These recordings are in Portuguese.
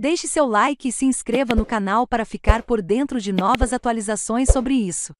Deixe seu like e se inscreva no canal para ficar por dentro de novas atualizações sobre isso.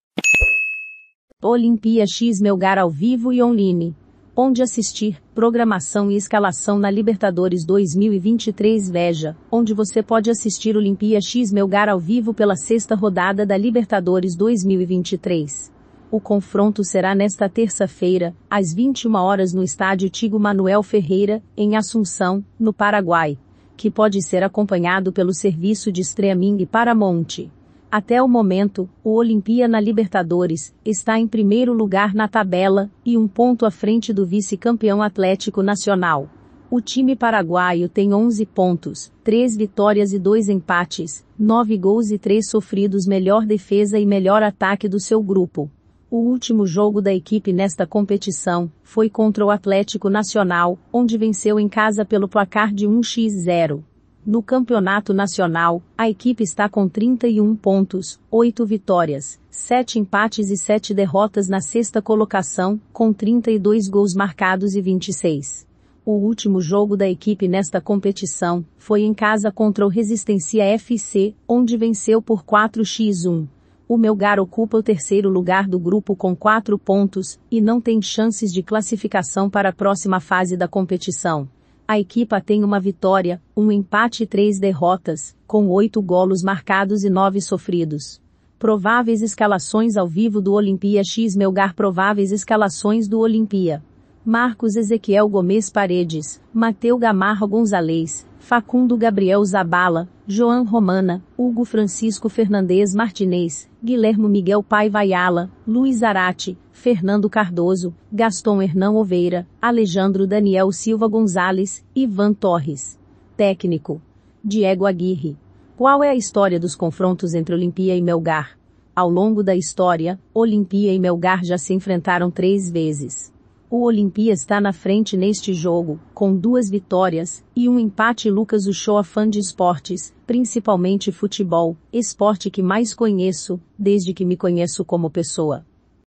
Olimpia X Melgar ao vivo e online. Onde assistir, programação e escalação na Libertadores 2023 Veja, onde você pode assistir Olimpia X Melgar ao vivo pela sexta rodada da Libertadores 2023. O confronto será nesta terça-feira, às 21 horas no estádio Tigo Manuel Ferreira, em Assunção, no Paraguai que pode ser acompanhado pelo serviço de streaming Paramount. Até o momento, o Olimpia na Libertadores está em primeiro lugar na tabela e um ponto à frente do vice-campeão Atlético Nacional. O time paraguaio tem 11 pontos, 3 vitórias e 2 empates, 9 gols e 3 sofridos, melhor defesa e melhor ataque do seu grupo. O último jogo da equipe nesta competição foi contra o Atlético Nacional, onde venceu em casa pelo placar de 1x0. No Campeonato Nacional, a equipe está com 31 pontos, 8 vitórias, 7 empates e 7 derrotas na sexta colocação, com 32 gols marcados e 26. O último jogo da equipe nesta competição foi em casa contra o Resistência FC, onde venceu por 4x1 o Melgar ocupa o terceiro lugar do grupo com quatro pontos, e não tem chances de classificação para a próxima fase da competição. A equipa tem uma vitória, um empate e três derrotas, com oito golos marcados e nove sofridos. Prováveis escalações ao vivo do Olimpia X Melgar Prováveis escalações do Olimpia Marcos Ezequiel Gomes Paredes, Mateu Gamarro Gonzalez, Facundo Gabriel Zabala, João Romana, Hugo Francisco Fernandes Martinez, Guilhermo Miguel Pai Ayala, Luiz Arate, Fernando Cardoso, Gaston Hernão Oveira, Alejandro Daniel Silva Gonzalez, Ivan Torres. Técnico. Diego Aguirre. Qual é a história dos confrontos entre Olimpia e Melgar? Ao longo da história, Olimpia e Melgar já se enfrentaram três vezes. O Olimpia está na frente neste jogo, com duas vitórias e um empate. Lucas Uchoa, fã de esportes, principalmente futebol, esporte que mais conheço, desde que me conheço como pessoa.